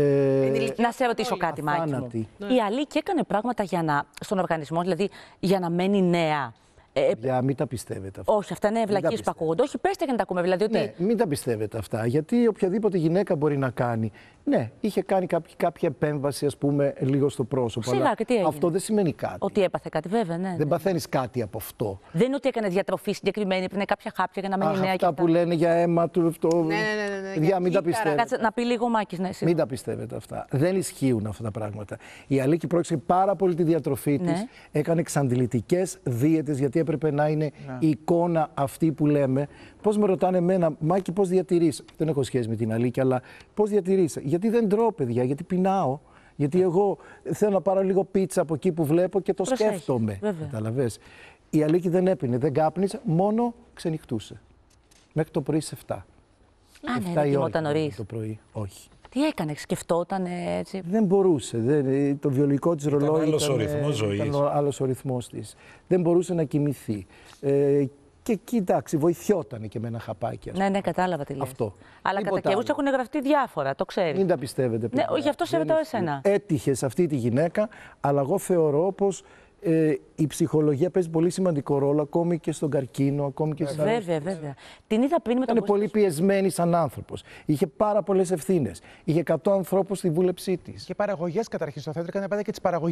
Ε, να σε ρωτήσω κάτι, Μάικλ. Ναι. Η Αλίκη έκανε πράγματα για να, στον οργανισμό, δηλαδή για να μένει νέα. Ε, ε για μην τα πιστεύετε αυτά. Όχι, αυτά είναι ευλακίε που ακούγονται. Όχι, πέστε και να τα ακούμε. Δηλαδή ότι... Ναι, μην τα πιστεύετε αυτά. Γιατί οποιαδήποτε γυναίκα μπορεί να κάνει. Ναι, είχε κάνει κάποια, κάποια επέμβαση, ας πούμε, λίγο στο πρόσωπο. Σιγά, Αυτό δεν σημαίνει κάτι. Ότι έπαθε κάτι, βέβαια. Ναι, δεν ναι. παθαίνεις κάτι από αυτό. Δεν είναι ότι έκανε διατροφή συγκεκριμένη, πριν κάποια χάπια για να μένει νέα. Αυτά που λένε για αίμα του. Αυτό... Ναι, ναι, ναι, ναι ε, παιδιά, μην τα να πει λίγο Μάκης, ναι, είσαι. Μην τα πιστεύετε αυτά. Δεν ισχύουν αυτά τα πράγματα. Η Αλίκη πρόξε πάρα πολύ τη διατροφή ναι. της. Έκανε εξαντλητικές δίαιτες, γιατί έπρεπε να είναι ναι. η εικόνα αυτή που λέμε. Πώς με ρωτάνε εμένα, Μάκη, πώς διατηρείς. Δεν έχω σχέση με την Αλίκη, αλλά πώς διατηρείς. Γιατί δεν τρώω, παιδιά, γιατί πεινάω. Γιατί εγώ θέλω να πάρω λίγο πίτσα από εκεί που βλέπω και το σκέφτομαι. Καταλαβέ. Η Αλίκη δεν έπινε, δεν κάπνιζε, μόνο ξενυχτούσε. Μέχρι το πρωί σε 7. Α, ναι, δεν κοιμόταν νωρίς. Το πρωί, όχι. Τι έκανε, σκεφτόταν έτσι. Δεν μπορούσε. Δεν, ε, το βιολογικό της ρολόι. ήταν άλλο ο ρυθμό ζωή. Άλλο ρυθμό της. Δεν μπορούσε να κοιμηθεί. Ε, και εκεί βοηθιότανε και με ένα χαπάκι. ναι, ναι, κατάλαβα τι λες. Αυτό. Αλλά Τίποτα κατά καιρούς έχουν γραφτεί διάφορα, το ξέρεις. Μην τα πιστεύετε. Ναι, γι' αυτό σε ρωτάω εσένα. Έτυχες σε αυτή τη γυναίκα, αλλά εγώ θεωρώ πως ε, η ψυχολογία παίζει πολύ σημαντικό ρόλο ακόμη και στον καρκίνο, ακόμη και στην. Βέβαια, βέβαια. Την είδα πριν με τον. Ήταν πολύ πιεσμένη σαν άνθρωπος. Είχε πάρα πολλές ευθύνες. Είχε 100 ανθρώπους στη βούλεψή της. Και παραγωγές καταρχήν στο θέατρο, έκανε πάντα και τις παραγωγές.